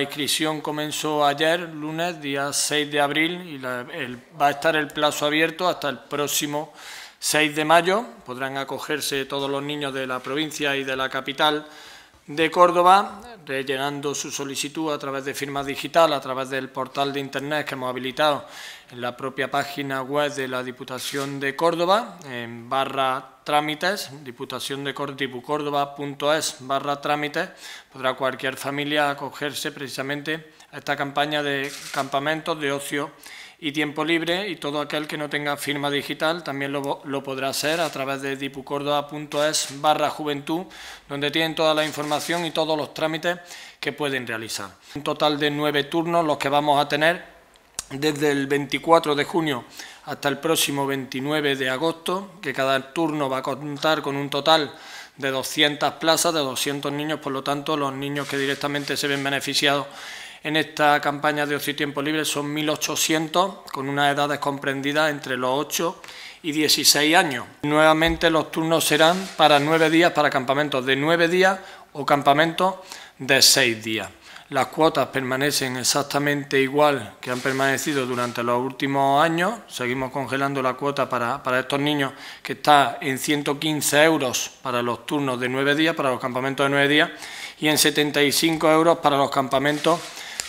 La inscripción comenzó ayer, lunes, día 6 de abril, y va a estar el plazo abierto hasta el próximo 6 de mayo. Podrán acogerse todos los niños de la provincia y de la capital de Córdoba, rellenando su solicitud a través de firma digital, a través del portal de Internet que hemos habilitado en la propia página web de la Diputación de Córdoba, en barra trámites, diputación de barra trámites, podrá cualquier familia acogerse precisamente a esta campaña de campamentos de ocio y tiempo libre y todo aquel que no tenga firma digital también lo, podrá hacer a través de dipucordoba.es barra juventud, donde tienen toda la información y todos los trámites que pueden realizar. Un total de nueve turnos los que vamos a tener desde el 24 de junio hasta el próximo 29 de agosto, que cada turno va a contar con un total de 200 plazas, de 200 niños, por lo tanto los niños que directamente se ven beneficiados en esta campaña de ocio y tiempo libre son 1.800, con unas edades comprendidas entre los 8 y 16 años. Nuevamente los turnos serán para 9 días para campamentos de 9 días o campamentos de 6 días. Las cuotas permanecen exactamente igual que han permanecido durante los últimos años. Seguimos congelando la cuota para, para estos niños que está en 115 euros para los turnos de 9 días, para los campamentos de 9 días, y en 75 euros para los campamentos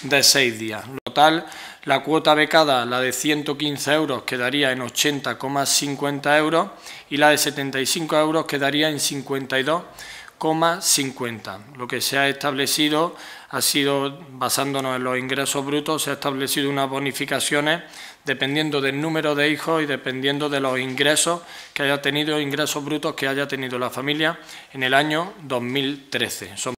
de seis días. Total, la cuota becada, la de 115 euros, quedaría en 80,50 euros y la de 75 euros quedaría en 52,50. Lo que se ha establecido ha sido, basándonos en los ingresos brutos, se ha establecido unas bonificaciones dependiendo del número de hijos y dependiendo de los ingresos que haya tenido, ingresos brutos que haya tenido la familia en el año 2013.